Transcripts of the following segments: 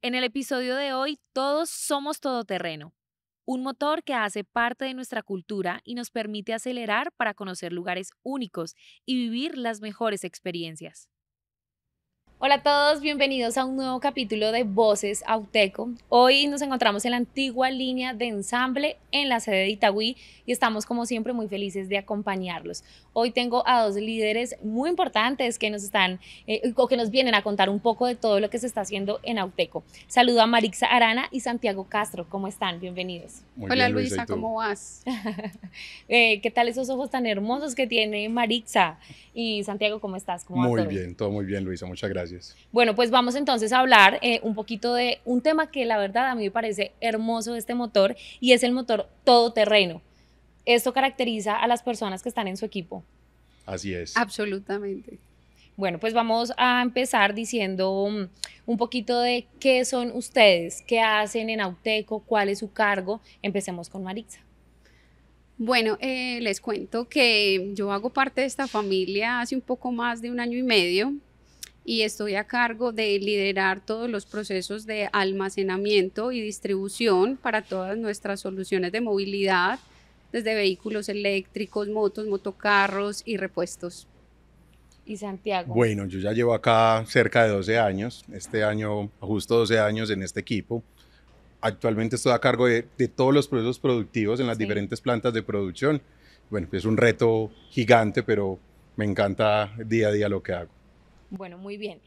En el episodio de hoy, todos somos todoterreno, un motor que hace parte de nuestra cultura y nos permite acelerar para conocer lugares únicos y vivir las mejores experiencias. Hola a todos, bienvenidos a un nuevo capítulo de Voces Auteco. Hoy nos encontramos en la antigua línea de ensamble en la sede de Itagüí y estamos como siempre muy felices de acompañarlos. Hoy tengo a dos líderes muy importantes que nos están eh, o que nos vienen a contar un poco de todo lo que se está haciendo en Auteco. Saludo a Marixa Arana y Santiago Castro. ¿Cómo están? Bienvenidos. Hola Luisa, ¿cómo vas? Eh, ¿Qué tal esos ojos tan hermosos que tiene Marixa? Y Santiago, ¿cómo estás? ¿Cómo muy bien, todo muy bien, Luisa. Muchas gracias. Bueno, pues vamos entonces a hablar eh, un poquito de un tema que la verdad a mí me parece hermoso este motor y es el motor todoterreno esto caracteriza a las personas que están en su equipo. Así es. Absolutamente. Bueno, pues vamos a empezar diciendo mm, un poquito de qué son ustedes, qué hacen en Auteco, cuál es su cargo. Empecemos con Maritza. Bueno, eh, les cuento que yo hago parte de esta familia hace un poco más de un año y medio y estoy a cargo de liderar todos los procesos de almacenamiento y distribución para todas nuestras soluciones de movilidad desde vehículos eléctricos, motos, motocarros y repuestos. ¿Y Santiago? Bueno, yo ya llevo acá cerca de 12 años, este año, justo 12 años en este equipo. Actualmente estoy a cargo de, todos los procesos productivos en las diferentes plantas de producción. Bueno, pues es un reto gigante, pero me encanta día a día lo que hago. Bueno, muy bien.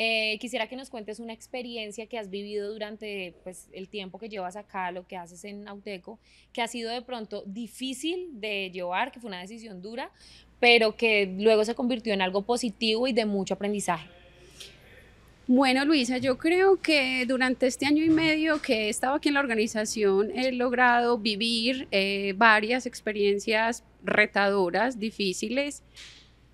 Eh, quisiera que nos cuentes una experiencia que has vivido durante pues, el tiempo que llevas acá, lo que haces en Auteco, que ha sido de pronto difícil de llevar, que fue una decisión dura, pero que luego se convirtió en algo positivo y de mucho aprendizaje. Bueno, Luisa, yo creo que durante este año y medio que he estado aquí en la organización he logrado vivir eh, varias experiencias retadoras, difíciles,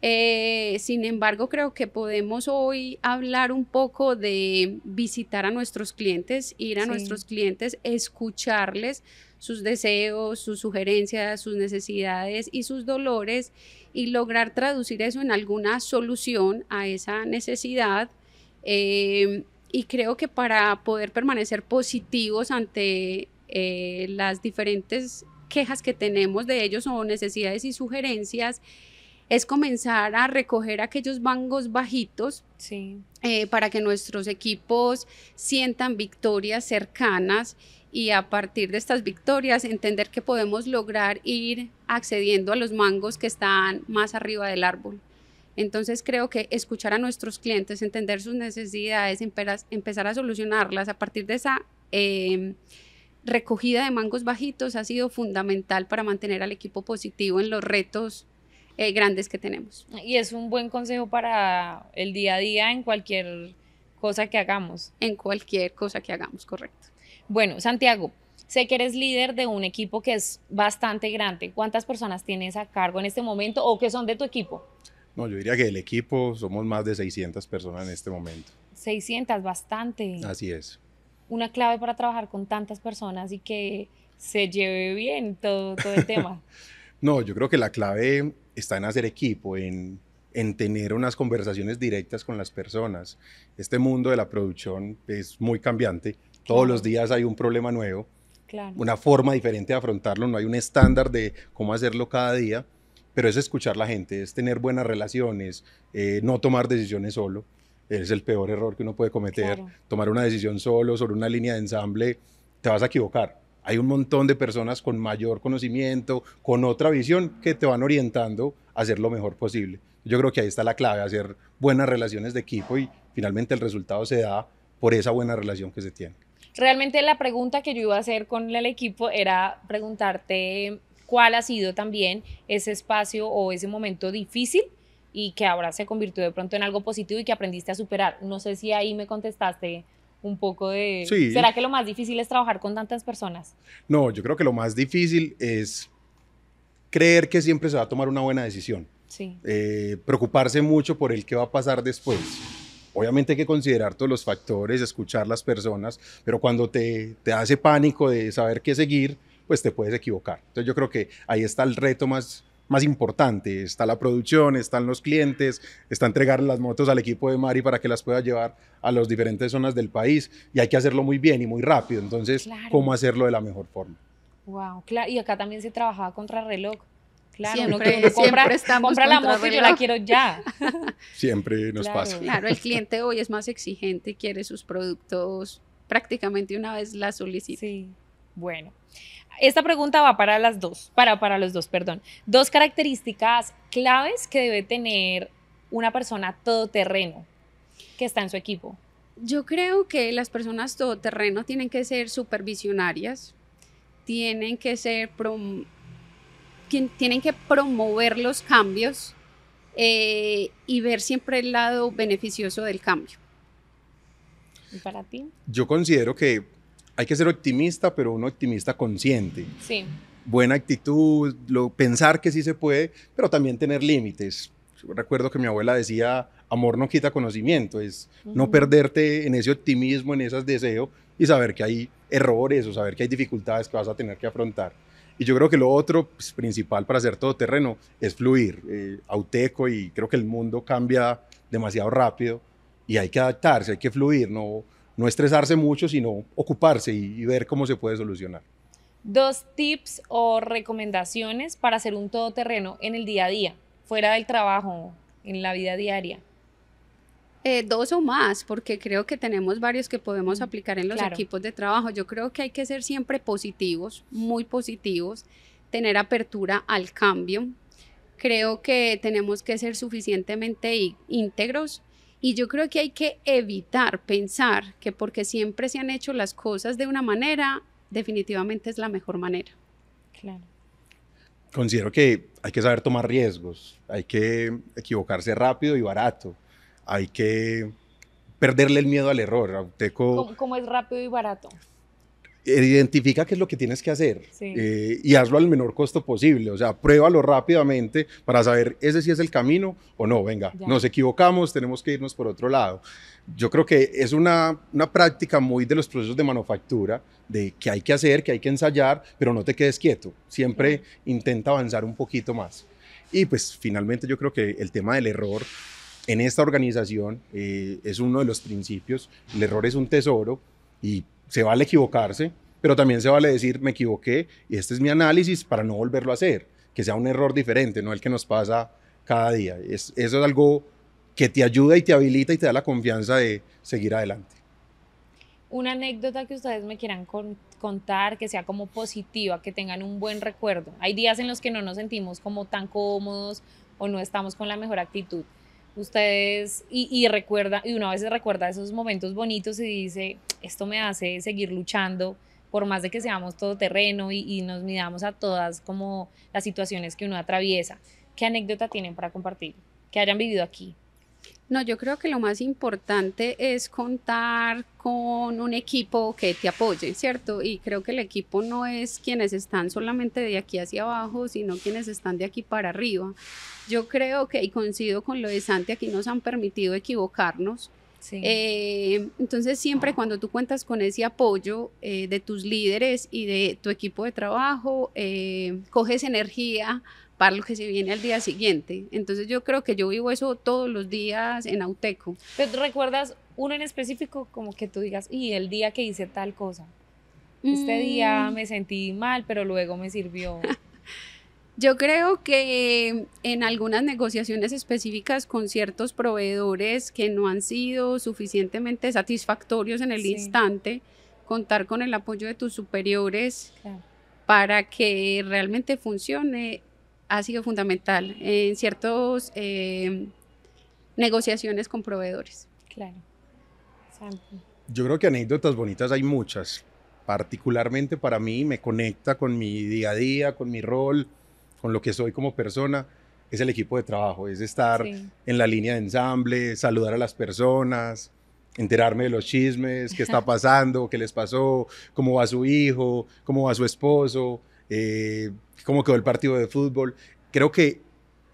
eh, sin embargo, creo que podemos hoy hablar un poco de visitar a nuestros clientes, ir a nuestros clientes, escucharles sus deseos, sus sugerencias, sus necesidades y sus dolores y lograr traducir eso en alguna solución a esa necesidad. Eh, y creo que para poder permanecer positivos ante eh, las diferentes quejas que tenemos de ellos o necesidades y sugerencias, es comenzar a recoger aquellos mangos bajitos eh, para que nuestros equipos sientan victorias cercanas y a partir de estas victorias entender que podemos lograr ir accediendo a los mangos que están más arriba del árbol. Entonces creo que escuchar a nuestros clientes, entender sus necesidades, empezar a solucionarlas a partir de esa em, recogida de mangos bajitos ha sido fundamental para mantener al equipo positivo en los retos eh, grandes que tenemos. Y es un buen consejo para el día a día en cualquier cosa que hagamos. En cualquier cosa que hagamos, correcto. Bueno, Santiago, sé que eres líder de un equipo que es bastante grande. ¿Cuántas personas tienes a cargo en este momento o que son de tu equipo? No, yo diría que el equipo somos más de 600 personas en este momento. 600, bastante. Así es. Una clave para trabajar con tantas personas y que se lleve bien todo, todo el tema. no, yo creo que la clave está en hacer equipo, en, tener unas conversaciones directas con las personas. Este mundo de la producción es muy cambiante. Todos los días hay un problema nuevo, una forma diferente de afrontarlo, no hay un estándar de cómo hacerlo cada día, pero es escuchar a la gente, es tener buenas relaciones, eh, no tomar decisiones solo. Es el peor error que uno puede cometer. Tomar una decisión solo sobre una línea de ensamble, te vas a equivocar hay un montón de personas con mayor conocimiento, con otra visión, que te van orientando a hacer lo mejor posible. Yo creo que ahí está la clave, hacer buenas relaciones de equipo y finalmente el resultado se da por esa buena relación que se tiene. Realmente la pregunta que yo iba a hacer con el equipo era preguntarte cuál ha sido también ese espacio o ese momento difícil y que ahora se convirtió de pronto en algo positivo y que aprendiste a superar. No sé si ahí me contestaste un poco de... ¿Será que lo más difícil es trabajar con tantas personas? No, yo creo que lo más difícil es creer que siempre se va a tomar una buena decisión. Sí. Eh, preocuparse mucho por el que va a pasar después. Obviamente hay que considerar todos los factores, escuchar las personas, pero cuando te, te hace pánico de saber qué seguir, pues te puedes equivocar. Entonces yo creo que ahí está el reto más, más importante. Está la producción, están los clientes, está entregar las motos al equipo de Mari para que las pueda llevar a las diferentes zonas del país y hay que hacerlo muy bien y muy rápido. Entonces, ¿cómo hacerlo de la mejor forma? Wow, claro. Y acá también se trabajaba contra reloj. Claro, siempre, compra, siempre compra la moto y yo la quiero ya. Siempre nos pasa. Claro, el cliente hoy es más exigente, quiere sus productos prácticamente una vez la solicita. Sí. Bueno, esta pregunta va para las dos, para, para los dos, perdón. Dos características claves que debe tener una persona todoterreno que está en su equipo. Yo creo que las personas todoterreno tienen que ser supervisionarias, tienen que ser tienen que promover los cambios eh, y ver siempre el lado beneficioso del cambio. ¿Y para ti? Yo considero que hay que ser optimista, pero un optimista consciente. Sí. Buena actitud, pensar que sí se puede, pero también tener límites. recuerdo que mi abuela decía, amor no quita conocimiento, es no perderte en ese optimismo, en esos deseos y saber que hay errores o saber que hay dificultades que vas a tener que afrontar. Y yo creo que lo otro pues, principal para hacer todo terreno es fluir, eh, auteco, y creo que el mundo cambia demasiado rápido y hay que adaptarse, hay que fluir, no, no estresarse mucho, sino ocuparse y, ver cómo se puede solucionar. Dos tips o recomendaciones para hacer un todoterreno en el día a día, fuera del trabajo, en la vida diaria. Eh, dos o más, porque creo que tenemos varios que podemos mm, aplicar en los equipos de trabajo. Yo creo que hay que ser siempre positivos, muy positivos, tener apertura al cambio. Creo que tenemos que ser suficientemente íntegros y yo creo que hay que evitar pensar que porque siempre se han hecho las cosas de una manera, definitivamente es la mejor manera. Claro. Considero que hay que saber tomar riesgos, hay que equivocarse rápido y barato, hay que perderle el miedo al error. Auteco, ¿Cómo, es rápido y barato? identifica qué es lo que tienes que hacer eh, y hazlo al menor costo posible. O sea, pruébalo rápidamente para saber ese sí es el camino o no. Venga, nos equivocamos, tenemos que irnos por otro lado. Yo creo que es una, una práctica muy de los procesos de manufactura, de que hay que hacer, que hay que ensayar, pero no te quedes quieto. Siempre intenta avanzar un poquito más. Y pues finalmente yo creo que el tema del error en esta organización eh, es uno de los principios. El error es un tesoro y se vale equivocarse, pero también se vale decir, me equivoqué y este es mi análisis para no volverlo a hacer, que sea un error diferente, no el que nos pasa cada día. eso es algo que te ayuda y te habilita y te da la confianza de seguir adelante. Una anécdota que ustedes me quieran contar, que sea como positiva, que tengan un buen recuerdo. Hay días en los que no nos sentimos como tan cómodos o no estamos con la mejor actitud ustedes y, recuerda, y una vez veces recuerda esos momentos bonitos y dice, esto me hace seguir luchando por más de que seamos todo y, y nos midamos a todas como las situaciones que uno atraviesa. ¿Qué anécdota tienen para compartir? Que hayan vivido aquí, no, yo creo que lo más importante es contar con un equipo que te apoye, ¿cierto? Y creo que el equipo no es quienes están solamente de aquí hacia abajo, sino quienes están de aquí para arriba. Yo creo que, y coincido con lo de Santi, aquí nos han permitido equivocarnos eh, entonces siempre cuando tú cuentas con ese apoyo eh, de tus líderes y de tu equipo de trabajo, eh, coges energía para lo que se viene al día siguiente. Entonces yo creo que yo vivo eso todos los días en Auteco. ¿Pero recuerdas uno en específico como que tú digas, y el día que hice tal cosa? Este mm. día me sentí mal, pero luego me sirvió. Yo creo que en algunas negociaciones específicas con ciertos proveedores que no han sido suficientemente satisfactorios en el instante, contar con el apoyo de tus superiores para que realmente funcione ha sido fundamental en ciertas eh, negociaciones con proveedores. Claro. Yo creo que anécdotas bonitas hay muchas. Particularmente para mí me conecta con mi día a día, con mi rol con lo que soy como persona, es el equipo de trabajo, es estar en la línea de ensamble, saludar a las personas, enterarme de los chismes, qué está pasando, qué les pasó, cómo va su hijo, cómo va su esposo, eh, cómo quedó el partido de fútbol. Creo que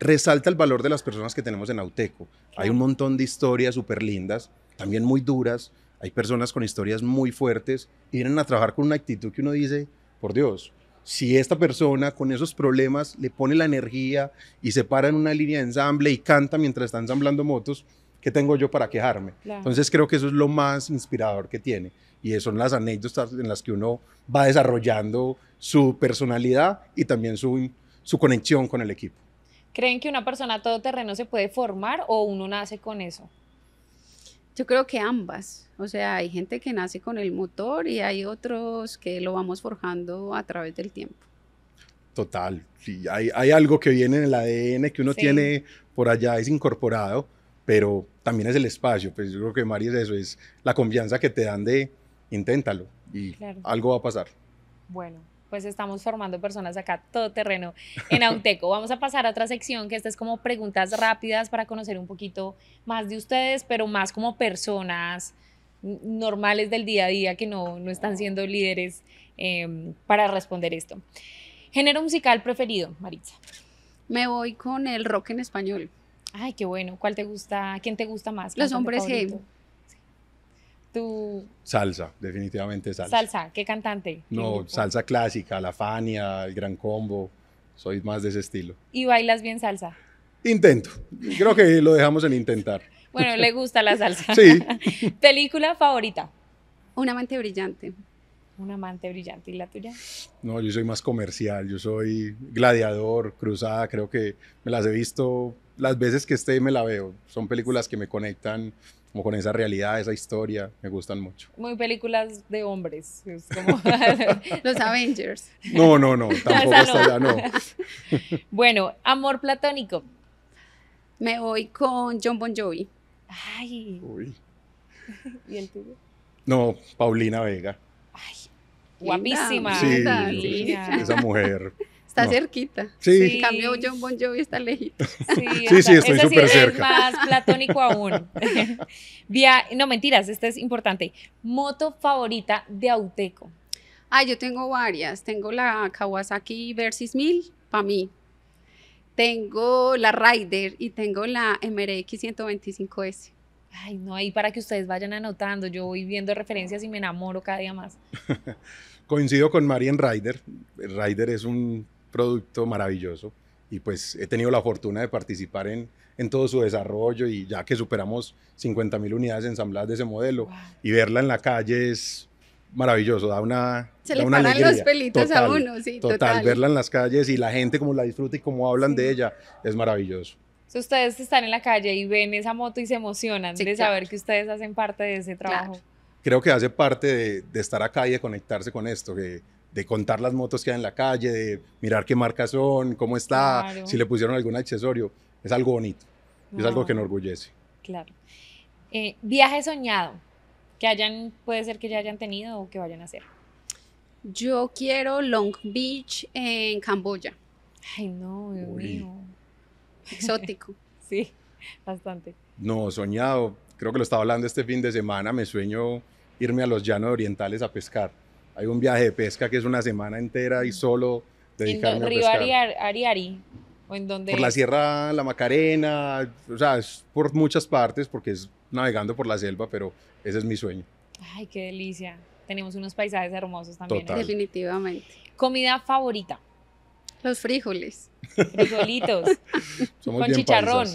resalta el valor de las personas que tenemos en Auteco. Hay un montón de historias súper lindas, también muy duras. Hay personas con historias muy fuertes y vienen a trabajar con una actitud que uno dice, por Dios, si esta persona con esos problemas le pone la energía y se para en una línea de ensamble y canta mientras está ensamblando motos, ¿qué tengo yo para quejarme? Entonces creo que eso es lo más inspirador que tiene. Y son las anécdotas en las que uno va desarrollando su personalidad y también su, su conexión con el equipo. ¿Creen que una persona todoterreno se puede formar o uno nace con eso? Yo creo que ambas. O sea, hay gente que nace con el motor y hay otros que lo vamos forjando a través del tiempo. Total. Sí, hay, algo que viene en el ADN que uno tiene por allá, es incorporado, pero también es el espacio. Pues yo creo que Mari es eso, es la confianza que te dan de inténtalo y algo va a pasar. Bueno, pues estamos formando personas acá todo terreno en Auteco. Vamos a pasar a otra sección que esta es como preguntas rápidas para conocer un poquito más de ustedes, pero más como personas normales del día a día que no, están siendo líderes em, para responder esto. Género musical preferido, Maritza. Me voy con el rock en español. Ay, qué bueno. ¿Cuál te gusta? ¿Quién te gusta más? Los hombres que tu... Salsa, definitivamente salsa. Salsa, ¿qué cantante? no, salsa clásica, la Fania, el Gran Combo, soy más de ese estilo. ¿Y bailas bien salsa? Intento, creo que lo dejamos en intentar. Bueno, le gusta la salsa. sí. ¿Película favorita? Un amante brillante. Un amante brillante, ¿y la tuya? No, yo soy más comercial, yo soy gladiador, cruzada, creo que me las he visto las veces que esté me la veo. Son películas que me conectan como con esa realidad, esa historia, me gustan mucho. Muy películas de hombres, como los Avengers. No, no, no, tampoco está allá, no. bueno, amor platónico. Me voy con John Bon Jovi. Ay. Uy. ¿Y el tuyo? No, Paulina Vega. Ay, guapísima. esa mujer Está cerquita. Sí. sí. John Bon Jovi está lejito. Sí, sí, estoy súper cerca. Es más platónico aún. Via, no, mentiras, esta es importante. ¿Moto favorita de Auteco? Ah, yo tengo varias. Tengo la Kawasaki Versys 1000, para mí. Tengo la Rider y tengo la MRX 125S. Ay, no, ahí para que ustedes vayan anotando. Yo voy viendo referencias y me enamoro cada día más. Coincido con Marian Rider. Rider es un producto maravilloso y pues he tenido la fortuna de participar en, en todo su desarrollo y ya que superamos 50.000 unidades ensambladas de ese modelo y verla en la calle es maravilloso, da una... Se da le una paran los pelitos a uno, sí. Total, verla en las calles y la gente como la disfruta y cómo hablan de ella, es maravilloso. Si ustedes están en la calle y ven esa moto y se emocionan de saber que ustedes hacen parte de ese trabajo. Creo que hace parte de, de estar acá y de conectarse con esto, que de contar las motos que hay en la calle, de mirar qué marcas son, cómo está, si le pusieron algún accesorio. Es algo bonito, es algo que enorgullece. Claro. Eh, viaje soñado, que hayan, puede ser que ya hayan tenido o que vayan a hacer. Yo quiero Long Beach en Camboya. Ay, no, Dios mío. Exótico. sí, bastante. No, soñado. Creo que lo estaba hablando este fin de semana. Me sueño irme a los llanos orientales a pescar. Hay un viaje de pesca que es una semana entera y mm. solo dedicarme en Río Ariari, o en donde... Por la Sierra La Macarena, o sea, es por muchas partes porque es navegando por la selva, pero ese es mi sueño. Ay, qué delicia. Tenemos unos paisajes hermosos también. ¿eh? Definitivamente. Comida favorita. Los frijoles. Frijolitos. con chicharrón.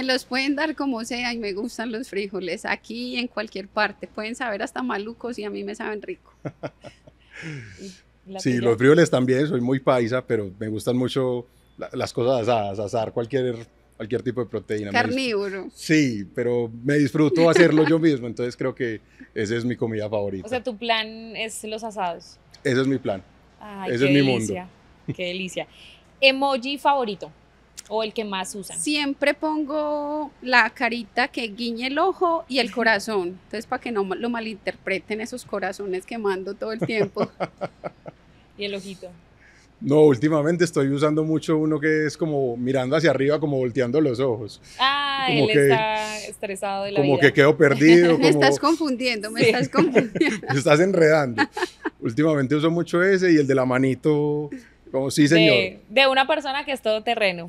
Me los pueden dar como sea y me gustan los frijoles aquí en cualquier parte. Pueden saber hasta malucos y a mí me saben rico. sí, los frijoles también, soy muy paisa, pero me gustan mucho las cosas asadas, asar cualquier cualquier tipo de proteína. Carnívoro. Sí, pero me disfruto hacerlo yo mismo, entonces creo que esa es mi comida favorita. O sea, tu plan es los asados. Ese es mi plan. Ese es mi mundo. Qué delicia. Emoji favorito o el que más usan? Siempre pongo la carita que guiñe el ojo y el corazón. Entonces, para que no lo malinterpreten esos corazones quemando todo el tiempo. y el ojito. No, últimamente estoy usando mucho uno que es como mirando hacia arriba, como volteando los ojos. Ah, como él que, está estresado de la Como que quedo perdido. me estás confundiendo, me estás confundiendo. me estás enredando. últimamente uso mucho ese y el de la manito sí, señor. De, una persona que es todo terreno.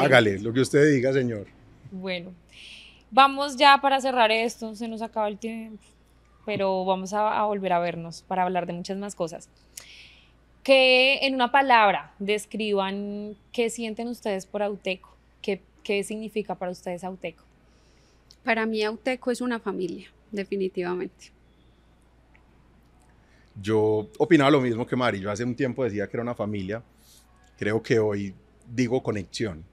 Hágale, lo que usted diga, señor. Bueno, vamos ya para cerrar esto, se nos acaba el tiempo, pero vamos a, volver a vernos para hablar de muchas más cosas. Que en una palabra describan qué sienten ustedes por Auteco, qué significa para ustedes Auteco. Para mí Auteco es una familia, definitivamente. Yo opinaba lo mismo que Mari. Yo hace un tiempo decía que era una familia. Creo que hoy digo conexión.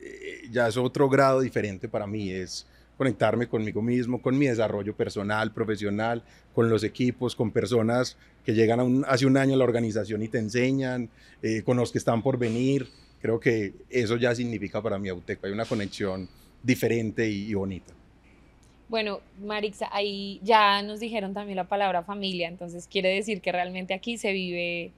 Eh, ya es otro grado diferente para mí. Es conectarme conmigo mismo, con mi desarrollo personal, profesional, con los equipos, con personas que llegan hace un año a la organización y te enseñan, eh, con los que están por venir. Creo que eso ya significa para mí Auteco. Hay una conexión diferente y bonita. Bueno, Marixa, ahí ya nos dijeron también la palabra familia, entonces quiere decir que realmente aquí se vive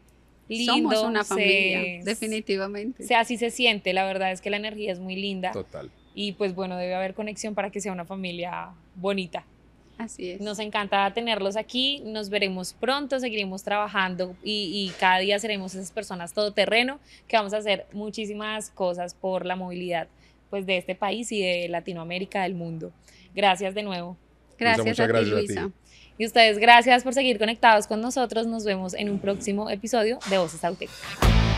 lindo. Somos una familia, definitivamente. sea, así se siente, la verdad es que la energía es muy linda. Total. Y pues bueno, debe haber conexión para que sea una familia bonita. Así es. Nos encanta tenerlos aquí, nos veremos pronto, seguiremos trabajando y, cada día seremos esas personas todoterreno que vamos a hacer muchísimas cosas por la movilidad pues de este país y de Latinoamérica, del mundo. Gracias de nuevo. Gracias, a ti, A Y ustedes, gracias por seguir conectados con nosotros. Nos vemos en un próximo episodio de Voces Auténticas.